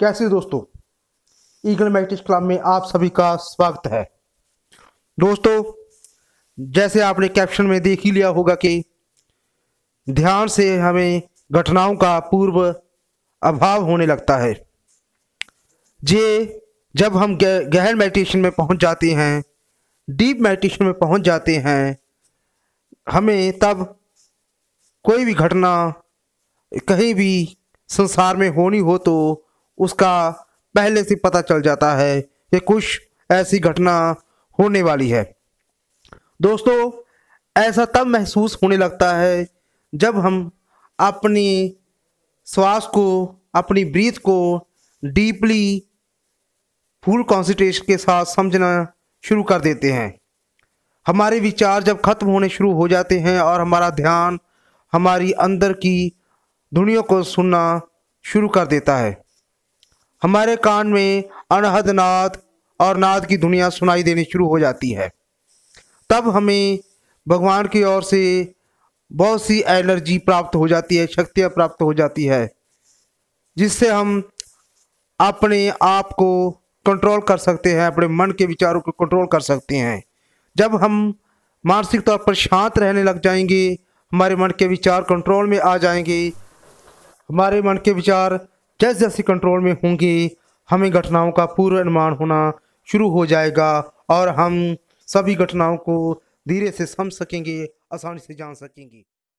कैसे दोस्तों eagle magnetics club में आप सभी का स्वागत है दोस्तों जैसे आपने कैप्शन में देख ही लिया होगा कि ध्यान से हमें घटनाओं का पूर्व अभाव होने लगता है जे जब हम गहर मेडिटेशन में पहुंच जाते हैं डीप मेडिटेशन में पहुंच जाते हैं हमें तब कोई भी घटना कहीं भी संसार में होनी हो तो उसका पहले से पता चल जाता है कि कुछ ऐसी घटना होने वाली है दोस्तों ऐसा तब महसूस होने लगता है जब हम अपनी श्वास को अपनी ब्रीथ को डीपली फुल कॉन्सेंट्रेशन के साथ समझना शुरू कर देते हैं हमारे विचार जब ख़त्म होने शुरू हो जाते हैं और हमारा ध्यान हमारी अंदर की धुनियों को सुनना शुरू कर देता है हमारे कान में अनहद नाद और नाद की दुनिया सुनाई देनी शुरू हो जाती है तब हमें भगवान की ओर से बहुत सी एलर्जी प्राप्त हो जाती है शक्तियाँ प्राप्त हो जाती है जिससे हम अपने आप को कंट्रोल कर सकते हैं अपने मन के विचारों को कंट्रोल कर सकते हैं जब हम मानसिक तौर पर शांत रहने लग जाएंगे हमारे मन के विचार कंट्रोल में आ जाएंगे हमारे मन के विचार जैसे जैसे कंट्रोल में होंगे हमें घटनाओं का पूर्व अनुमान होना शुरू हो जाएगा और हम सभी घटनाओं को धीरे से समझ सकेंगे आसानी से जान सकेंगे